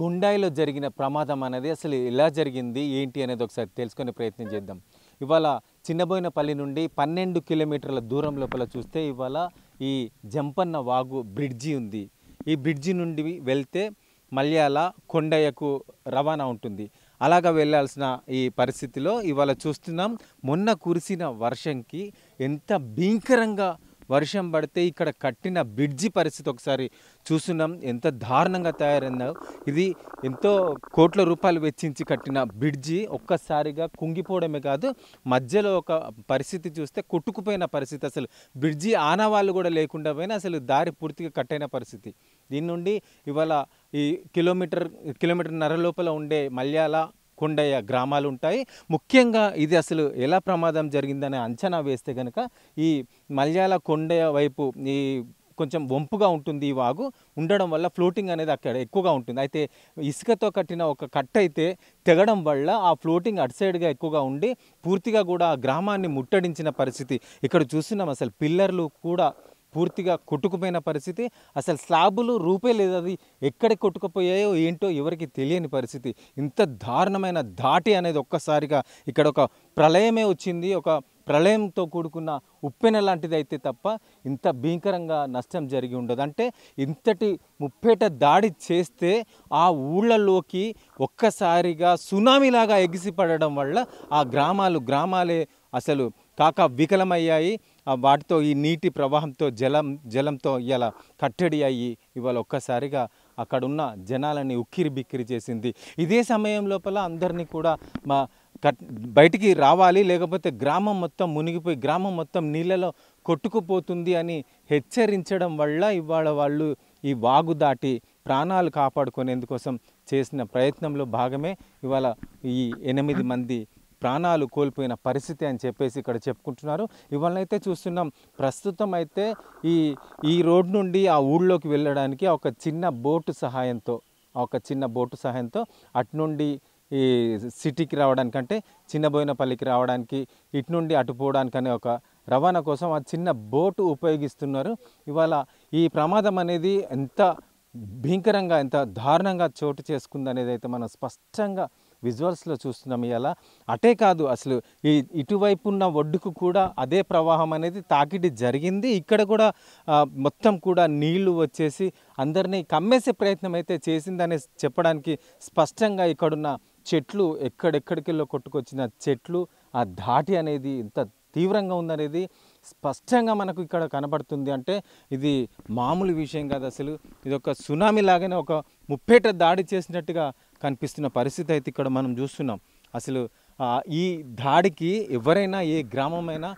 కుండాయిలో జరిగిన ప్రమాదం అనేది అసలు ఎలా జరిగింది ఏంటి అనేది ఒకసారి తెలుసుకునే ప్రయత్నం చేద్దాం ఇవాళ చిన్నబోయినపల్లి నుండి పన్నెండు కిలోమీటర్ల దూరం లోపల చూస్తే ఇవాళ ఈ జంపన్న వాగు బ్రిడ్జి ఉంది ఈ బ్రిడ్జి నుండి వెళ్తే మల్యాల కొండయ్యకు రవాణా ఉంటుంది అలాగ వెళ్ళాల్సిన ఈ పరిస్థితిలో ఇవాళ చూస్తున్నాం మొన్న కురిసిన వర్షంకి ఎంత భీంకరంగా వర్షం పడితే ఇక్కడ కట్టిన బ్రిడ్జి పరిస్థితి ఒకసారి చూస్తున్నాం ఎంత దారుణంగా తయారైందో ఇది ఎంతో కోట్ల రూపాయలు వెచ్చించి కట్టిన బ్రిడ్జి ఒక్కసారిగా కుంగిపోవడమే కాదు మధ్యలో ఒక పరిస్థితి చూస్తే కొట్టుకుపోయిన పరిస్థితి అసలు బ్రిడ్జి ఆనవాళ్ళు కూడా లేకుండా పోయినా అసలు దారి పూర్తిగా కట్టైన పరిస్థితి దీని నుండి ఇవాళ ఈ కిలోమీటర్ కిలోమీటర్ నర లోపల ఉండే మల్యాల కొండయ్య గ్రామాలు ఉంటాయి ముఖ్యంగా ఇది అసలు ఎలా ప్రమాదం జరిగిందనే అంచనా వేస్తే కనుక ఈ మల్యాల కొండయ్య వైపు ఈ కొంచెం వంపుగా ఉంటుంది ఈ వాగు ఉండడం వల్ల ఫ్లోటింగ్ అనేది అక్కడ ఎక్కువగా ఉంటుంది అయితే ఇసుకతో కట్టిన ఒక కట్ అయితే తెగడం వల్ల ఆ ఫ్లోటింగ్ అటు సైడ్గా ఎక్కువగా ఉండి పూర్తిగా కూడా ఆ గ్రామాన్ని ముట్టడించిన పరిస్థితి ఇక్కడ చూస్తున్నాం అసలు పిల్లర్లు కూడా పూర్తిగా కొట్టుకుపోయిన పరిస్థితి అసలు స్లాబులు రూపే లేదు అది ఎక్కడ కొట్టుకుపోయాయో ఏంటో ఎవరికి తెలియని పరిస్థితి ఇంత దారుణమైన ధాటి అనేది ఒక్కసారిగా ఇక్కడ ఒక ప్రళయమే వచ్చింది ఒక ప్రళయంతో కూడుకున్న ఉప్పెన లాంటిది అయితే తప్ప ఇంత భీంకరంగా నష్టం జరిగి ఉండదు అంటే ఇంతటి ముప్పేట దాడి చేస్తే ఆ ఊళ్ళలోకి ఒక్కసారిగా సునామీలాగా ఎగిసిపడడం వల్ల ఆ గ్రామాలు గ్రామాలే అసలు కాక వికలమయ్యాయి వాటితో ఈ నీటి ప్రవాహంతో జలం జలంతో ఇలా కట్టడి అయ్యి ఇవాళ ఒక్కసారిగా అక్కడున్న జనాలని ఉక్కిరి బిక్కిరి చేసింది ఇదే సమయం లోపల అందరినీ కూడా మా కట్ బయటికి రావాలి లేకపోతే గ్రామం మొత్తం మునిగిపోయి గ్రామం మొత్తం నీళ్ళలో కొట్టుకుపోతుంది అని హెచ్చరించడం వల్ల ఇవాళ వాళ్ళు ఈ వాగు దాటి ప్రాణాలు కాపాడుకునేందుకోసం చేసిన ప్రయత్నంలో భాగమే ఇవాళ ఈ ఎనిమిది మంది ప్రాణాలు కోల్పోయిన పరిస్థితి అని చెప్పేసి ఇక్కడ చెప్పుకుంటున్నారు అయితే చూస్తున్నాం ప్రస్తుతం అయితే ఈ ఈ రోడ్ నుండి ఆ ఊళ్ళోకి వెళ్ళడానికి ఒక చిన్న బోటు సహాయంతో ఒక చిన్న బోటు సహాయంతో అటు నుండి ఈ సిటీకి రావడానికంటే చిన్నబోయినపల్లికి రావడానికి ఇటు నుండి అటు పోవడానికనే ఒక రవాణా కోసం ఆ చిన్న బోటు ఉపయోగిస్తున్నారు ఇవాళ ఈ ప్రమాదం అనేది ఎంత భీకరంగా ఎంత దారుణంగా చోటు చేసుకుందనేది అయితే మనం స్పష్టంగా విజువల్స్లో చూస్తున్నాం ఇలా అటే కాదు అసలు ఈ ఇటువైపు ఉన్న ఒడ్డుకు కూడా అదే ప్రవాహం అనేది తాకిడి జరిగింది ఇక్కడ కూడా మొత్తం కూడా నీళ్లు వచ్చేసి అందరినీ కమ్మేసే ప్రయత్నం అయితే చేసిందని చెప్పడానికి స్పష్టంగా ఇక్కడున్న చెట్లు ఎక్కడెక్కడికెళ్ళో కొట్టుకొచ్చిన చెట్లు ఆ ధాటి అనేది ఇంత తీవ్రంగా ఉందనేది స్పష్టంగా మనకు ఇక్కడ కనబడుతుంది అంటే ఇది మామూలు విషయం కాదు అసలు ఇది ఒక సునామీ లాగానే ఒక ముప్పేట దాడి చేసినట్టుగా కనిపిస్తున్న పరిస్థితి అయితే ఇక్కడ మనం చూస్తున్నాం అసలు ఈ దాడికి ఎవరైనా ఏ గ్రామమైనా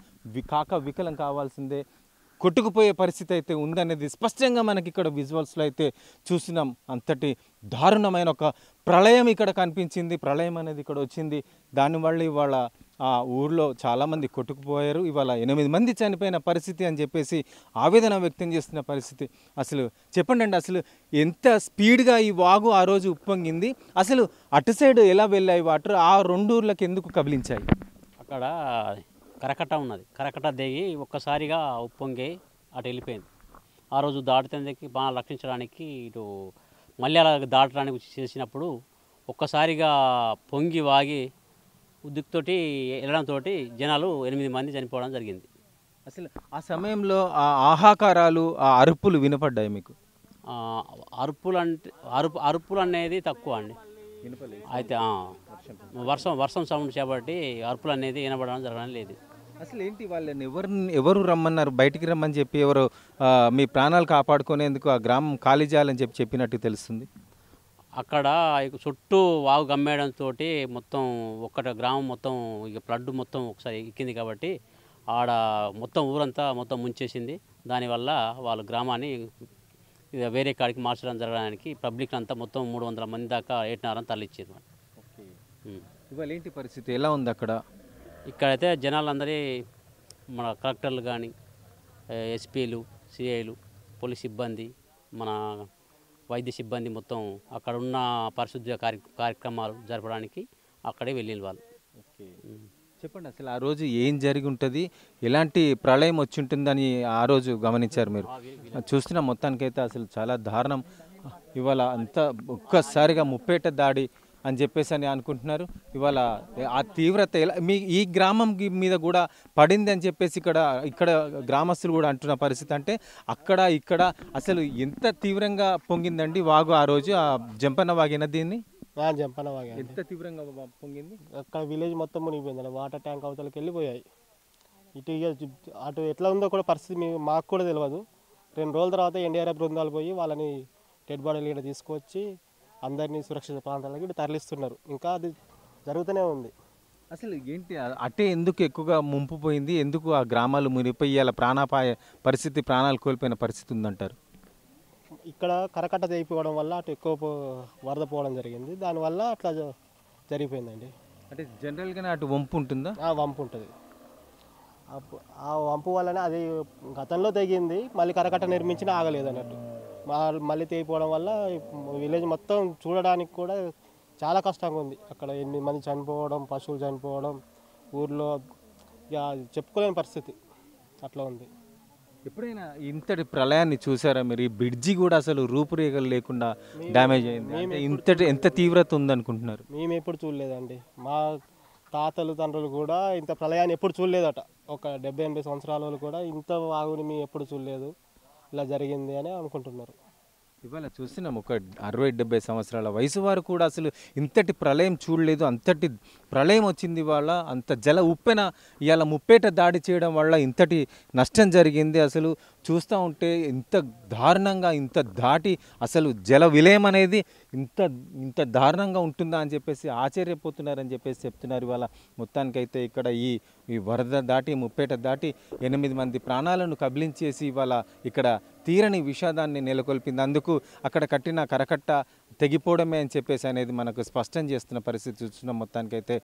కాక వికలం కావాల్సిందే కొట్టుకుపోయే పరిస్థితి అయితే ఉందనేది స్పష్టంగా మనకి ఇక్కడ విజువల్స్లో అయితే చూసినాం అంతటి దారుణమైన ఒక ప్రళయం ఇక్కడ కనిపించింది ప్రళయం అనేది ఇక్కడ వచ్చింది దానివల్ల ఇవాళ ఆ ఊర్లో చాలామంది కొట్టుకుపోయారు ఇవాళ ఎనిమిది మంది చనిపోయిన పరిస్థితి అని చెప్పేసి ఆవేదన వ్యక్తం చేస్తున్న పరిస్థితి అసలు చెప్పండి అండి అసలు ఎంత స్పీడ్గా ఈ వాగు ఆ రోజు ఉప్పొంగింది అసలు అటు సైడ్ ఎలా వెళ్ళాయి వాటర్ ఆ రెండు ఊర్లకు ఎందుకు కబలించాయి అక్కడ కరకట ఉన్నది కరకట దేగి ఒక్కసారిగా ఉప్పొంగి అటు వెళ్ళిపోయింది ఆ రోజు దాటితేందుకు బాగా రక్షించడానికి ఇటు మళ్ళీ అలా దాటడానికి చేసినప్పుడు ఒక్కసారిగా పొంగి వాగి ఉద్దుక్తో వెళ్ళడంతో జనాలు ఎనిమిది మంది చనిపోవడం జరిగింది అసలు ఆ సమయంలో ఆ ఆహాకారాలు ఆ అరుపులు వినపడ్డాయి మీకు అరుపులు అంటే అరుపు అరుపులు అనేది తక్కువ అండి అయితే వర్షం వర్షం సౌండ్ చేపట్టి అరుపులు అనేది వినపడడం జరగడం లేదు అసలు ఏంటి వాళ్ళని ఎవరిని ఎవరు రమ్మన్నారు బయటికి రమ్మని చెప్పి ఎవరు మీ ప్రాణాలు కాపాడుకునేందుకు ఆ గ్రామం ఖాళీ చేయాలని చెప్పి చెప్పినట్టు తెలుస్తుంది అక్కడ చుట్టూ వాగు గమ్మేయడంతో మొత్తం ఒక్కట గ్రామం మొత్తం ఇక ఫ్లడ్ మొత్తం ఒకసారి ఎక్కింది కాబట్టి ఆడ మొత్తం ఊరంతా మొత్తం ముంచేసింది దానివల్ల వాళ్ళ గ్రామాన్ని వేరే కాడికి మార్చడం జరగడానికి పబ్లిక్ అంతా మొత్తం మూడు వందల మంది దాకా ఏటినారని తరలిచ్చారు ఇవాళ ఏంటి పరిస్థితి ఎలా ఉంది అక్కడ ఇక్కడైతే జనాలందరి మన కలెక్టర్లు కానీ ఎస్పీలు సిఐలు పోలీస్ సిబ్బంది మన వైద్య సిబ్బంది మొత్తం అక్కడ ఉన్న పరిశుద్ధ కార్యక్రమాలు జరపడానికి అక్కడే వెళ్ళిన వాళ్ళు చెప్పండి అసలు ఆ రోజు ఏం జరిగి ఉంటుంది ఎలాంటి ప్రళయం వచ్చి ఉంటుందని ఆ రోజు గమనించారు మీరు చూస్తున్న మొత్తానికైతే అసలు చాలా దారుణం ఇవాళ అంతా ఒక్కసారిగా ముప్పేట దాడి అని చెప్పేసి అని అనుకుంటున్నారు ఇవాళ ఆ తీవ్రత మీ ఈ గ్రామం మీద కూడా పడింది అని చెప్పేసి ఇక్కడ ఇక్కడ గ్రామస్తులు కూడా అంటున్న పరిస్థితి అంటే అక్కడ ఇక్కడ అసలు ఎంత తీవ్రంగా పొంగిందండి వాగు ఆ రోజు ఆ జంపన్న వాగిన దీన్ని జంపన్న వాగి ఎంత తీవ్రంగా పొంగింది అక్కడ విలేజ్ మొత్తం మునిగిపోయింది వాటర్ ట్యాంక్ అవతలకి వెళ్ళిపోయాయి ఇటు అటు ఎట్లా ఉందో కూడా పరిస్థితి మాకు కూడా తెలియదు రెండు రోజుల తర్వాత ఎన్డీఆర్ఎఫ్ బృందాలు పోయి వాళ్ళని డెడ్ బాడీలు ఇక్కడ తీసుకొచ్చి అందరినీ సురక్షిత ప్రాంతాలకి తరలిస్తున్నారు ఇంకా అది జరుగుతూనే ఉంది అసలు ఏంటి అట్టే ఎందుకు ఎక్కువగా ముంపు పోయింది ఎందుకు ఆ గ్రామాలు మునిపోయి అలా ప్రాణాపాయ పరిస్థితి ప్రాణాలు కోల్పోయిన పరిస్థితి ఉందంటారు ఇక్కడ కరకట్ట తెగిపోవడం వల్ల అటు ఎక్కువ వరద పోవడం జరిగింది దానివల్ల అట్లా జరిగిపోయిందండి అంటే జనరల్గానే అటు వంపు ఉంటుందా వంపు ఉంటుంది ఆ వంపు వల్లనే అది గతంలో తెగింది మళ్ళీ కరకట్ట నిర్మించినా ఆగలేదు అన్నట్టు మళ్ళీ తెగిపోవడం వల్ల విలేజ్ మొత్తం చూడడానికి కూడా చాలా కష్టంగా ఉంది అక్కడ ఎన్ని మంది చనిపోవడం పశువులు చనిపోవడం ఊర్లో ఇక చెప్పుకోలేని పరిస్థితి అట్లా ఉంది ఎప్పుడైనా ఇంతటి ప్రళయాన్ని చూసారా మీరు ఈ బ్రిడ్జి కూడా అసలు రూపురేఖలు లేకుండా డ్యామేజ్ అయింది ఇంతటి ఎంత తీవ్రత ఉందనుకుంటున్నారు మేము ఎప్పుడు చూడలేదండి మా తాతలు తండ్రులు కూడా ఇంత ప్రళయాన్ని ఎప్పుడు చూడలేదట ఒక డెబ్బై ఎనభై సంవత్సరాల వాళ్ళు కూడా ఇంత వాగుని మేము ఎప్పుడు చూడలేదు ఇలా జరిగింది అని అనుకుంటున్నారు ఇవాళ చూసిన ఒక అరవై డెబ్బై సంవత్సరాల వయసు వారు కూడా అసలు ఇంతటి ప్రళయం చూడలేదు అంతటి ప్రళయం వచ్చింది ఇవాళ అంత జల ఉప్పెన ఇవాళ ముప్పేట దాడి చేయడం వల్ల ఇంతటి నష్టం జరిగింది అసలు చూస్తూ ఉంటే ఇంత దారుణంగా ఇంత దాటి అసలు జల విలయం అనేది ఇంత ఇంత దారుణంగా ఉంటుందా అని చెప్పేసి ఆశ్చర్యపోతున్నారని చెప్పేసి చెప్తున్నారు ఇవాళ మొత్తానికైతే ఇక్కడ ఈ ఈ వరద దాటి ముప్పేట దాటి ఎనిమిది మంది ప్రాణాలను కబిలించేసి ఇవాళ ఇక్కడ తీరని విషాదాన్ని నెలకొల్పింది అందుకు అక్కడ కట్టిన కరకట్ట తెగిపోవడమే అని చెప్పేసి అనేది మనకు స్పష్టం చేస్తున్న పరిస్థితి చూస్తున్నాం మొత్తానికైతే